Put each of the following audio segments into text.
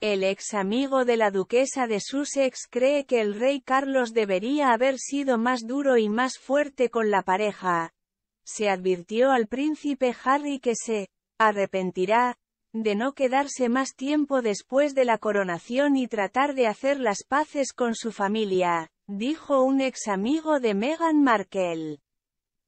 El ex amigo de la duquesa de Sussex cree que el rey Carlos debería haber sido más duro y más fuerte con la pareja. Se advirtió al príncipe Harry que se arrepentirá de no quedarse más tiempo después de la coronación y tratar de hacer las paces con su familia, dijo un ex amigo de Meghan Markle.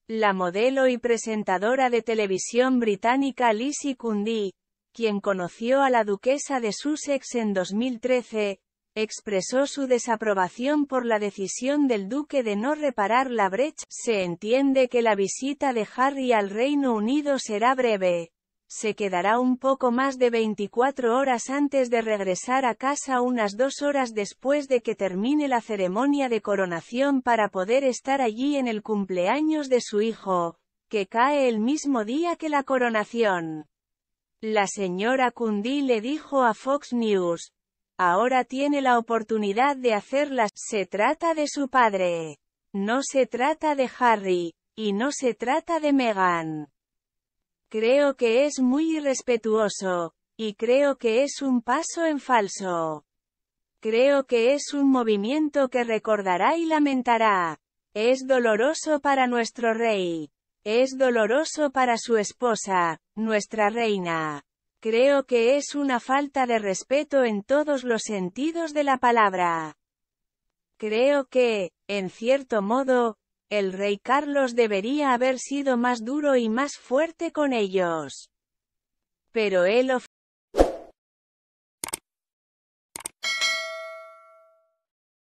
La modelo y presentadora de televisión británica Lizzie Cundy, quien conoció a la duquesa de Sussex en 2013, expresó su desaprobación por la decisión del duque de no reparar la brecha. Se entiende que la visita de Harry al Reino Unido será breve. Se quedará un poco más de 24 horas antes de regresar a casa unas dos horas después de que termine la ceremonia de coronación para poder estar allí en el cumpleaños de su hijo, que cae el mismo día que la coronación. La señora Cundí le dijo a Fox News. Ahora tiene la oportunidad de hacerlas. Se trata de su padre. No se trata de Harry. Y no se trata de Meghan. Creo que es muy irrespetuoso. Y creo que es un paso en falso. Creo que es un movimiento que recordará y lamentará. Es doloroso para nuestro rey. Es doloroso para su esposa, nuestra reina. Creo que es una falta de respeto en todos los sentidos de la palabra. Creo que, en cierto modo, el rey Carlos debería haber sido más duro y más fuerte con ellos. Pero él